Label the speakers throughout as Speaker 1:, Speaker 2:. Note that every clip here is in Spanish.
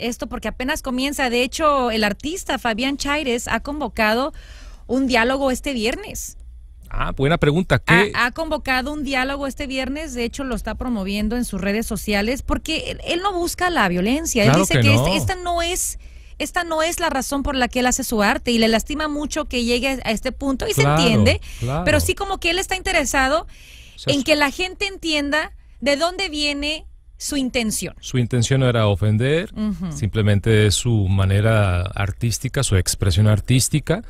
Speaker 1: Esto porque apenas comienza. De hecho, el artista Fabián Chaires ha convocado un diálogo este viernes.
Speaker 2: Ah, buena pregunta. Ha,
Speaker 1: convocado un diálogo este viernes, de hecho lo está promoviendo en sus redes sociales, porque él, no busca la violencia. él dice que, esta no es esta no es la razón por la que él hace su arte y le lastima mucho que llegue a este punto y se entiende, pero sí como que él está interesado en que la gente entienda de dónde viene su intención.
Speaker 2: Su intención era ofender, simplemente su manera artística, su expresión artística,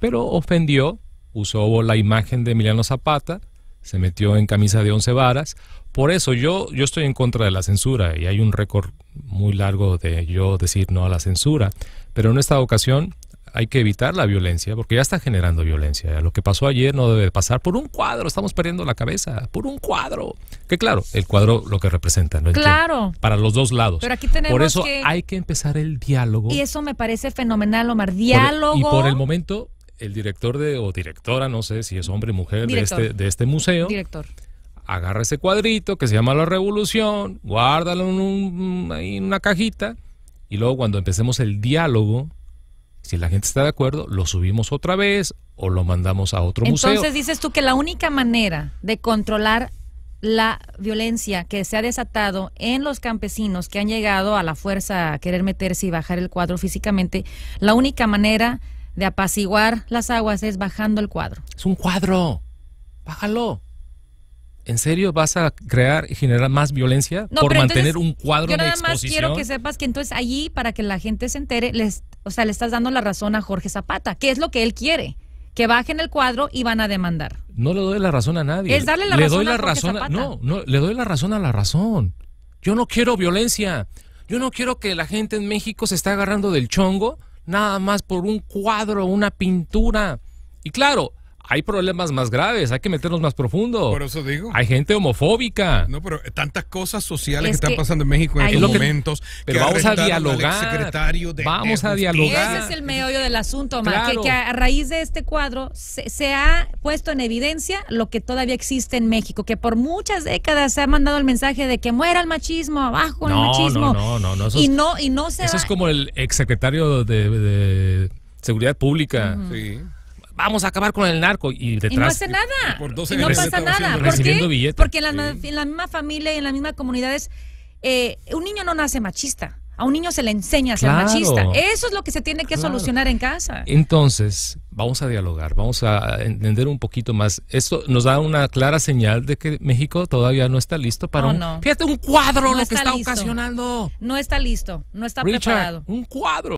Speaker 2: pero ofendió, usó la imagen de Emiliano Zapata, se metió en camisa de once varas. Por eso yo, yo estoy en contra de la censura y hay un récord muy largo de yo decir no a la censura, pero en esta ocasión hay que evitar la violencia, porque ya está generando violencia. Lo que pasó ayer no debe pasar por un cuadro, estamos perdiendo la cabeza, por un cuadro. Que claro, el cuadro lo que representa, Claro. para los dos lados. Pero aquí tenemos Por eso hay que empezar el diálogo. Y
Speaker 1: eso me parece fenomenal, Omar, diálogo. y por el
Speaker 2: momento, el director de, o directora, no sé si es hombre o mujer, de este, de este museo. Director agarra ese cuadrito que se llama La Revolución, guárdalo en, en, una cajita y luego cuando empecemos el diálogo si la gente está de acuerdo, lo subimos otra vez o lo mandamos a otro museo. Entonces dices
Speaker 1: tú que la única manera de controlar la violencia que se ha desatado en los campesinos que han llegado a la fuerza a querer meterse y bajar el cuadro físicamente, la única manera de apaciguar las aguas es bajando el cuadro.
Speaker 2: Es un cuadro. Bájalo. ¿En serio vas a crear y generar más violencia por mantener un cuadro yo nada más quiero que
Speaker 1: sepas que entonces allí, para que la gente se entere, les o sea, le estás dando la razón a Jorge Zapata, ¿Qué es lo que él quiere, que bajen el cuadro y van a demandar.
Speaker 2: No le doy la razón a nadie. Es darle la le razón doy la a razón a, No, no, le doy la razón a la razón. Yo no quiero violencia. Yo no quiero que la gente en México se esté agarrando del chongo nada más por un cuadro, una pintura. Y claro, hay problemas más graves, hay que meternos más profundo. Por eso digo. Hay gente homofóbica. No, pero eh, tantas cosas sociales que, están pasando en México en estos momentos. Pero vamos a dialogar. De vamos a dialogar. Ese es
Speaker 1: el meollo del asunto, claro. que, a raíz de este cuadro se, ha puesto en evidencia lo que todavía existe en México, que por muchas décadas se ha mandado el mensaje de que muera el machismo, abajo el machismo. No,
Speaker 2: no, no, no. y no,
Speaker 1: y no se. Eso es
Speaker 2: como el exsecretario de, de Seguridad Pública. Sí vamos a acabar con el narco. Y detrás. no hace eh,
Speaker 1: nada. y no pasa nada. Porque en la, misma familia y en las mismas comunidades, eh, un niño no nace machista. A un niño se le enseña a ser machista. Eso es lo que se tiene que solucionar en casa.
Speaker 2: Entonces, vamos a dialogar, vamos a entender un poquito más. Esto nos da una clara señal de que México todavía no está listo para no, un... No. Fíjate, un cuadro lo que está,
Speaker 1: ocasionando. No está listo, no está preparado. Un cuadro.